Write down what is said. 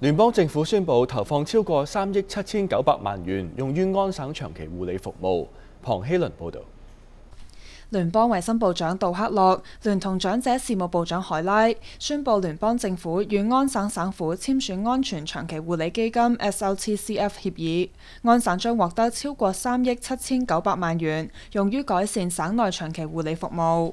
聯邦政府宣布投放超過三億七千九百萬元，用於安省長期護理服務。庞希倫報導。聯邦卫生部長杜克洛聯同長者事務部長海拉，宣布聯邦政府與安省省府簽署安全長期護理基金 SLTCF 協議，安省將獲得超過三億七千九百萬元，用於改善省內長期護理服務。